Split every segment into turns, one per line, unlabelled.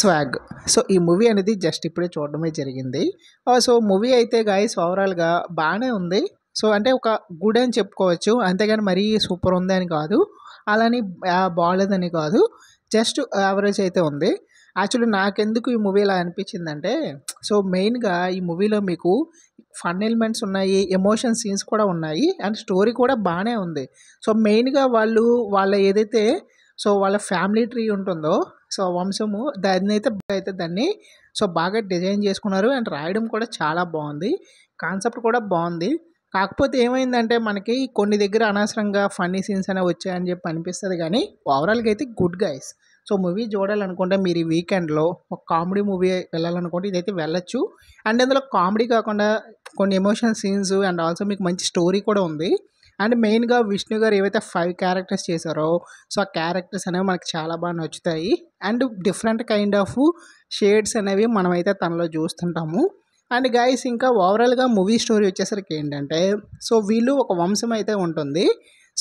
swag so ఈ movie అనేది just ఇప్పుడే చూడడమే జరిగింది సో మూవీ అయితే గాయస్ ఓవరాల్గా బాగానే ఉంది సో అంటే ఒక గుడ్ అని చెప్పుకోవచ్చు అంతేగాని మరీ సూపర్ ఉంది అని కాదు అలానే బాగాలేదని కాదు జస్ట్ యావరేజ్ అయితే ఉంది యాక్చువల్లీ నాకెందుకు ఈ మూవీ ఇలా అనిపించిందంటే సో మెయిన్గా ఈ మూవీలో మీకు ఫన్ ఎలిమెంట్స్ ఉన్నాయి ఎమోషన్ సీన్స్ కూడా ఉన్నాయి అండ్ స్టోరీ కూడా బాగానే ఉంది సో మెయిన్గా వాళ్ళు వాళ్ళ ఏదైతే సో వాళ్ళ ఫ్యామిలీ ట్రీ ఉంటుందో సో వంశము దాన్ని అయితే అయితే దాన్ని సో బాగా డిజైన్ చేసుకున్నారు అండ్ రాయడం కూడా చాలా బాగుంది కాన్సెప్ట్ కూడా బాగుంది కాకపోతే ఏమైందంటే మనకి కొన్ని దగ్గర అనవసరంగా ఫన్నీ సీన్స్ అనేవి వచ్చాయని చెప్పి అనిపిస్తుంది కానీ ఓవరాల్గా అయితే గుడ్ గైస్ సో మూవీ చూడాలనుకుంటే మీరు ఈ వీకెండ్లో ఒక కామెడీ మూవీ వెళ్ళాలనుకుంటే ఇదైతే వెళ్ళచ్చు అండ్ అందులో కామెడీ కాకుండా కొన్ని ఎమోషనల్ సీన్స్ అండ్ ఆల్సో మీకు మంచి స్టోరీ కూడా ఉంది అండ్ మెయిన్గా విష్ణు గారు ఏవైతే ఫైవ్ క్యారెక్టర్స్ చేశారో సో ఆ క్యారెక్టర్స్ అనేవి మనకు చాలా బాగా నచ్చుతాయి and different kind of shades అనేవి మనమైతే తనలో చూస్తుంటాము అండ్ గాయస్ ఇంకా ఓవరాల్గా మూవీ స్టోరీ వచ్చేసరికి ఏంటంటే సో వీళ్ళు ఒక వంశం అయితే ఉంటుంది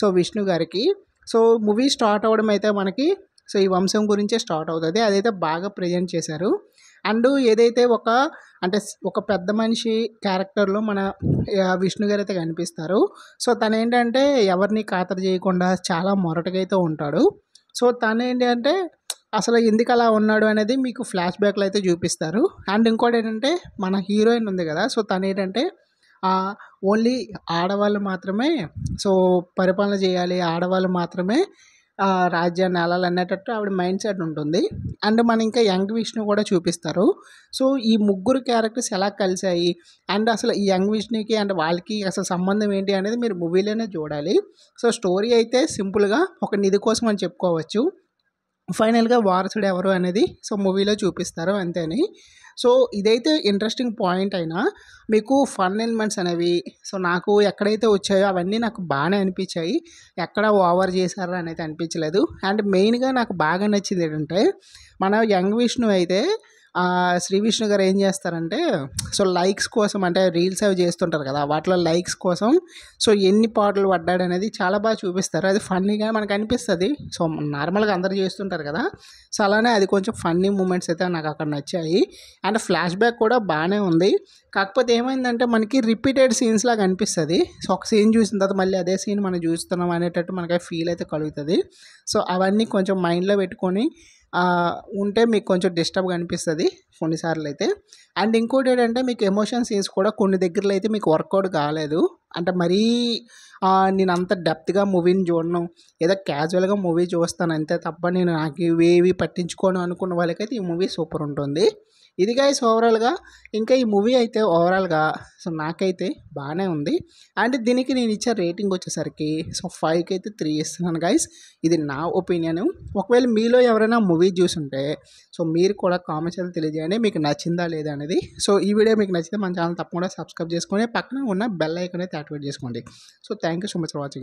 సో విష్ణు గారికి సో మూవీ స్టార్ట్ అవ్వడం అయితే మనకి సో ఈ వంశం గురించే స్టార్ట్ అవుతుంది అదైతే బాగా ప్రజెంట్ చేశారు అండ్ ఏదైతే ఒక అంటే ఒక పెద్ద మనిషి క్యారెక్టర్లో మన విష్ణు గారు అయితే కనిపిస్తారు సో తను ఏంటంటే ఎవరిని ఖాతరు చేయకుండా చాలా మొరటగైతే ఉంటాడు సో తను ఏంటంటే అసలు ఎందుకు అలా ఉన్నాడు అనేది మీకు ఫ్లాష్ బ్యాక్లో అయితే చూపిస్తారు అండ్ ఇంకోటి ఏంటంటే మన హీరోయిన్ ఉంది కదా సో తను ఏంటంటే ఓన్లీ ఆడవాళ్ళు మాత్రమే సో పరిపాలన చేయాలి ఆడవాళ్ళు మాత్రమే రాజ్యాన్ని అలా అనేటట్టు ఆవిడ మైండ్ సెట్ ఉంటుంది అండ్ మన ఇంకా యంగ్ విష్ణు కూడా చూపిస్తారు సో ఈ ముగ్గురు క్యారెక్టర్స్ ఎలా కలిశాయి అండ్ అసలు ఈ యంగ్ విష్ణుకి అండ్ వాళ్ళకి అసలు సంబంధం ఏంటి అనేది మీరు మూవీలోనే చూడాలి సో స్టోరీ అయితే సింపుల్గా ఒక నిధి కోసం అని చెప్పుకోవచ్చు ఫైనల్గా వారసుడు ఎవరు అనేది సో మూవీలో చూపిస్తారు అంతేని సో ఇదైతే ఇంట్రెస్టింగ్ పాయింట్ అయినా మీకు ఫన్ ఎలిమెంట్స్ అనేవి సో నాకు ఎక్కడైతే వచ్చాయో అవన్నీ నాకు బాగానే అనిపించాయి ఎక్కడ ఓవర్ చేశారు అనేది అనిపించలేదు అండ్ మెయిన్గా నాకు బాగా నచ్చింది ఏంటంటే మన యంగ్ విష్ణు అయితే శ్రీ విష్ణు గారు ఏం చేస్తారంటే సో లైక్స్ కోసం అంటే రీల్స్ అవి చేస్తుంటారు కదా వాటిలో లైక్స్ కోసం సో ఎన్ని పాటలు పడ్డాడు అనేది చాలా బాగా చూపిస్తారు అది ఫన్నీగా మనకు అనిపిస్తుంది సో నార్మల్గా అందరు చేస్తుంటారు కదా సో అలానే అది కొంచెం ఫన్నీ మూమెంట్స్ అయితే నాకు అక్కడ నచ్చాయి అండ్ ఫ్లాష్ బ్యాక్ కూడా బాగానే ఉంది కాకపోతే ఏమైందంటే మనకి రిపీటెడ్ సీన్స్ లాగా అనిపిస్తుంది సో ఒక సీన్ చూసిన తర్వాత మళ్ళీ అదే సీన్ మనం చూస్తున్నాం అనేటట్టు మనకి ఫీల్ అయితే కలుగుతుంది సో అవన్నీ కొంచెం మైండ్లో పెట్టుకొని ఉంటే మీకు కొంచెం డిస్టర్బ్గా అనిపిస్తుంది కొన్నిసార్లు అయితే అండ్ ఇంకోటి ఏంటంటే మీకు ఎమోషన్ సీన్స్ కూడా కొన్ని దగ్గరలో అయితే మీకు వర్కౌట్ కాలేదు అంటే మరీ నేను అంత డెప్త్గా మూవీని చూడడం ఏదో క్యాజువల్గా మూవీ చూస్తాను అంతే తప్ప నేను నాకు ఇవేవి పట్టించుకోను అనుకున్న వాళ్ళకైతే ఈ మూవీ సూపర్ ఉంటుంది ఇది గైస్ ఓవరాల్గా ఇంకా ఈ మూవీ అయితే ఓవరాల్గా సో నాకైతే బాగానే ఉంది అండ్ దీనికి నేను ఇచ్చే రేటింగ్ వచ్చేసరికి సో ఫైవ్కి అయితే త్రీ ఇస్తున్నాను గైస్ ఇది నా ఒపీనియన్ ఒకవేళ మీలో ఎవరైనా మూవీ చూసుంటే సో మీరు కూడా కామెంట్స్ అయితే తెలియజేయండి మీకు నచ్చిందా లేదా అనేది సో ఈ వీడియో మీకు నచ్చితే మన ఛానల్ తప్పకుండా సబ్స్క్రైబ్ చేసుకొని పక్కన ఉన్న బెల్ ఐకన్ అయితే యాక్టివేట్ చేసుకోండి so thank you so much for watching